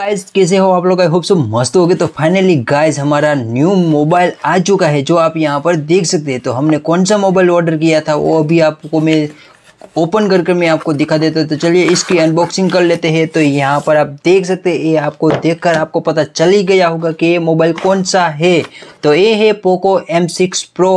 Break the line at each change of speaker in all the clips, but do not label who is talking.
guys कैसे हो आप लोग आई होप सो मस्त हो गए तो फाइनली गाइज हमारा न्यू मोबाइल आ चुका है जो आप यहां पर देख सकते हैं तो हमने कौन सा मोबाइल ऑर्डर किया था वो अभी आपको मैं ओपन करके मैं आपको दिखा देता हूँ तो चलिए इसकी अनबॉक्सिंग कर लेते हैं तो यहां पर आप देख सकते हैं ये आपको देखकर आपको पता चल ही गया होगा कि ये मोबाइल कौन सा है तो ये है Poco M six pro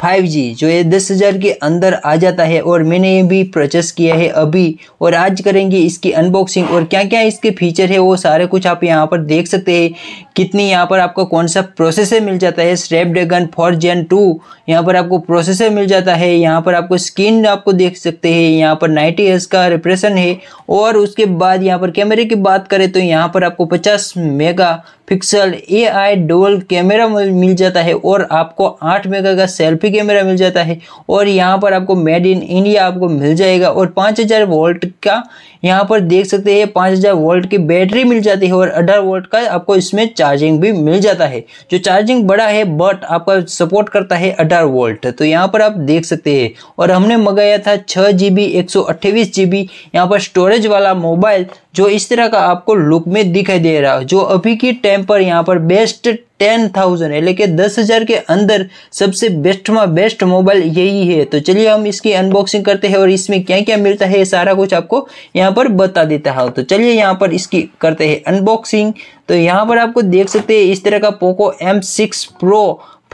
five G जो ये दस हज़ार के अंदर आ जाता है और मैंने ये भी प्रचेस किया है अभी और आज करेंगे इसकी अनबॉक्सिंग और क्या क्या इसके फीचर है वो सारे कुछ आप यहाँ पर देख सकते हैं कितनी यहाँ पर आपको कौन सा प्रोसेसर मिल जाता है स्नैपड्रैगन फोर जेन टू यहाँ पर आपको प्रोसेसर मिल जाता है यहाँ पर आपको स्क्रीन आपको देख सकते हैं यहाँ पर नाइन्टी एस का रिप्रेशन है और उसके बाद यहाँ पर कैमरे की बात करें तो यहाँ पर आपको पचास megapixel A I double camera मिल जाता है और आपको आठ मेगा का सेल्फी सेल्फी कैमरा मिल जाता है और यहाँ पर आपको मेड इन इंडिया आपको मिल जाएगा और 5000 वोल्ट का यहाँ पर देख सकते हैं 5000 वोल्ट की बैटरी मिल जाती है और अठारह वोल्ट का आपको इसमें चार्जिंग भी मिल जाता है जो चार्जिंग बड़ा है बट आपका सपोर्ट करता है अठारह वोल्ट तो यहाँ पर आप देख सकते हैं और हमने मंगाया था छः जी बी पर स्टोरेज वाला मोबाइल जो इस तरह का आपको लुक में दिखाई दे रहा हो जो अभी की टाइम पर यहाँ पर बेस्ट टेन थाउजेंड है लेकिन दस हज़ार के अंदर सबसे बेस्ट में बेस्ट मोबाइल यही है तो चलिए हम इसकी अनबॉक्सिंग करते हैं और इसमें क्या क्या मिलता है सारा कुछ आपको यहाँ पर बता देता है तो चलिए यहाँ पर इसकी करते हैं अनबॉक्सिंग तो यहाँ पर आपको देख सकते हैं इस तरह का Poco M six pro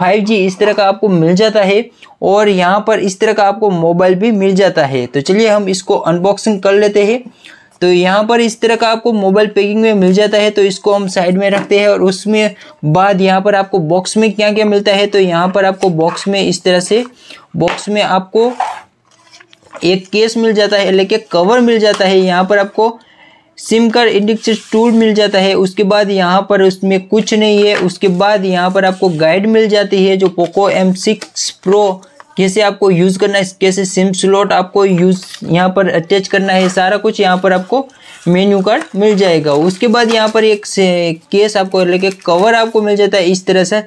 5G इस तरह का आपको मिल जाता है और यहाँ पर इस तरह का आपको मोबाइल भी मिल जाता है तो चलिए हम इसको अनबॉक्सिंग कर लेते हैं तो यहाँ पर इस तरह का आपको मोबाइल पैकिंग में मिल जाता है तो इसको हम साइड में रखते हैं और उसमें बाद यहाँ पर आपको बॉक्स में क्या क्या मिलता है तो यहाँ पर आपको बॉक्स में इस तरह से बॉक्स में आपको एक केस मिल जाता है लेके कवर मिल जाता है यहाँ पर आपको सिम कार्ड इंडिक्शन टूल मिल जाता है उसके बाद यहाँ पर उसमें कुछ नहीं है उसके बाद यहाँ पर आपको गाइड मिल जाती है जो पोको एम सिक्स प्रो कैसे आपको यूज़ करना है कैसे सिम स्लॉट आपको यूज़ यहाँ पर अटैच करना है सारा कुछ यहाँ पर आपको मेन्यू कार्ड मिल जाएगा उसके बाद यहाँ पर एक केस आपको लेके कवर आपको मिल जाता है इस तरह से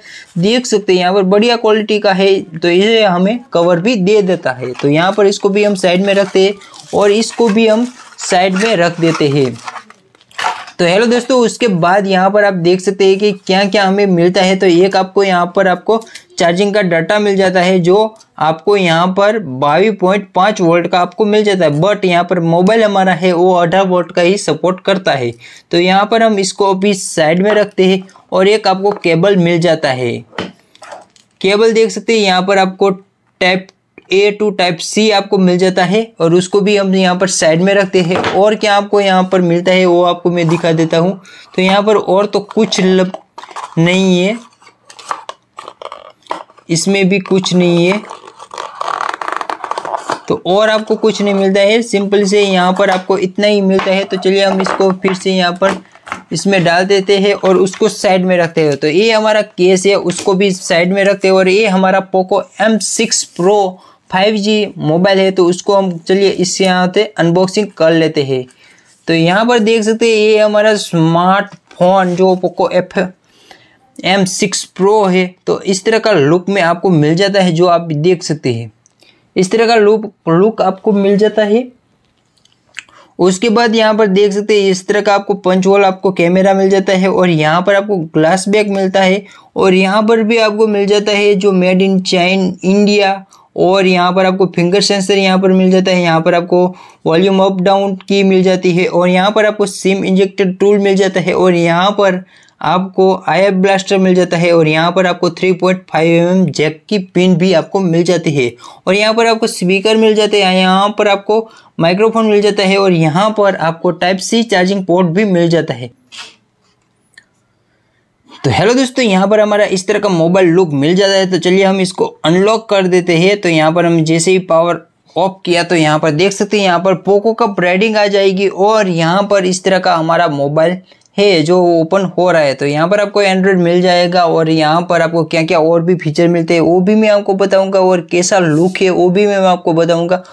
देख सकते हैं यहाँ पर बढ़िया क्वालिटी का है तो ये हमें कवर भी दे देता है तो यहाँ पर इसको भी हम साइड में रखते हैं और इसको भी हम साइड में रख देते हैं तो हेलो दोस्तों उसके बाद यहाँ पर आप देख सकते हैं कि क्या क्या हमें मिलता है तो एक आपको यहाँ पर आपको चार्जिंग का डाटा मिल जाता है जो आपको यहाँ पर बावी पॉइंट पाँच वोल्ट का आपको मिल जाता है बट यहाँ पर मोबाइल हमारा है वो अठारह वोल्ट का ही सपोर्ट करता है तो यहाँ पर हम इसको अभी साइड में रखते हैं और एक आपको केबल मिल जाता है केबल देख सकते हैं यहाँ पर आपको type A to type C आपको मिल जाता है और उसको भी हम यहाँ पर साइड में रखते हैं और क्या आपको यहाँ पर मिलता है वो आपको मैं दिखा देता हूँ तो यहाँ पर और तो कुछ नहीं है इसमें भी कुछ नहीं है तो और आपको कुछ नहीं मिलता है सिंपल से यहाँ पर आपको इतना ही मिलता है तो चलिए हम इसको फिर से यहाँ पर इसमें डाल देते हैं और उसको साइड में रखते हैं तो ये हमारा केस है उसको भी साइड में रखते हैं और ये हमारा Poco M six pro five G mobile है तो उसको हम चलिए इससे यहाँ से अनबॉक्सिंग कर लेते हैं तो यहाँ पर देख सकते हैं ये हमारा स्मार्टफोन जो Poco F M six pro है तो इस तरह का लुक में आपको मिल जाता है जो आप देख सकते हैं इस तरह का लुक लुक आपको मिल जाता है उसके बाद यहाँ पर देख सकते हैं इस तरह का आपको पंच वॉल आपको कैमरा मिल जाता है और यहाँ पर आपको ग्लास बैग मिलता है और यहाँ पर भी आपको मिल जाता है जो मेड इन चाइन इंडिया और यहाँ पर आपको फिंगर सेंसर यहाँ पर मिल जाता है यहाँ पर आपको वॉल्यूम अप डाउन की मिल जाती है और यहाँ पर आपको सिम इंजेक्टेड टूल मिल जाता है और यहाँ पर आपको आई ब्लास्टर मिल जाता है और यहाँ पर आपको 3.5 पॉइंट mm जैक की पिन भी आपको मिल जाती है और यहाँ पर आपको स्पीकर मिल जाते हैं यहाँ पर आपको माइक्रोफोन मिल जाता है और यहाँ पर आपको टाइप सी चार्जिंग पोर्ट भी मिल जाता है तो हेलो दोस्तों यहाँ पर हमारा इस तरह का मोबाइल लुक मिल जाता है तो चलिए हम इसको अनलॉक कर देते हैं तो यहाँ पर हम जैसे ही पावर ऑफ किया तो यहाँ पर देख सकते हैं यहाँ पर पोको का ब्राइडिंग आ जाएगी और यहाँ पर इस तरह का हमारा मोबाइल है जो ओपन हो रहा है तो यहाँ पर आपको एंड्रॉयड मिल जाएगा और यहाँ पर आपको क्या क्या और भी फीचर मिलते हैं वो भी मैं आपको बताऊँगा और कैसा लुक है वो भी मैं आपको बताऊँगा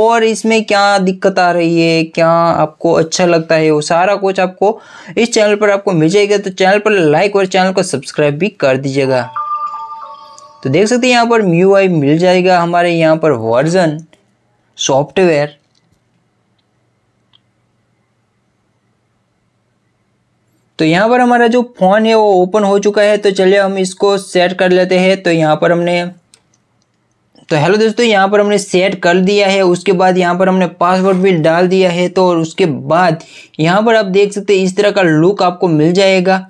और इसमें क्या दिक्कत आ रही है क्या आपको अच्छा लगता है वो सारा कुछ आपको इस चैनल पर आपको मिल जाएगा तो चैनल पर लाइक और चैनल को सब्सक्राइब भी कर दीजिएगा तो देख सकते हैं यहाँ पर म्यू मिल जाएगा हमारे यहाँ पर वर्जन सॉफ्टवेयर तो यहाँ पर हमारा जो फ़ोन है वो ओपन हो चुका है तो चलिए हम इसको सेट कर लेते हैं तो यहाँ पर हमने तो हेलो दोस्तों यहाँ पर हमने सेट कर दिया है उसके बाद यहाँ पर हमने पासवर्ड भी डाल दिया है तो और उसके बाद यहाँ पर आप देख सकते हैं इस तरह का लुक आपको मिल जाएगा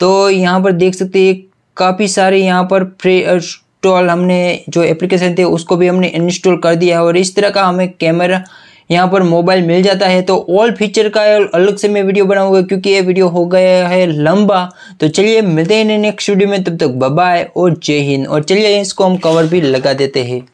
तो यहाँ पर देख सकते हैं काफ़ी सारे यहाँ पर फ्री इंस्टॉल हमने जो एप्लीकेशन थे उसको भी हमने इंस्टॉल कर दिया है और इस तरह का हमें कैमरा यहाँ पर मोबाइल मिल जाता है तो ऑल फीचर का अलग से मैं वीडियो बनाऊंगा क्योंकि ये वीडियो हो गया है लंबा तो चलिए मिलते हैं नेक्स्ट वीडियो में तब तक बाय और जय हिंद और चलिए इसको हम कवर भी लगा देते हैं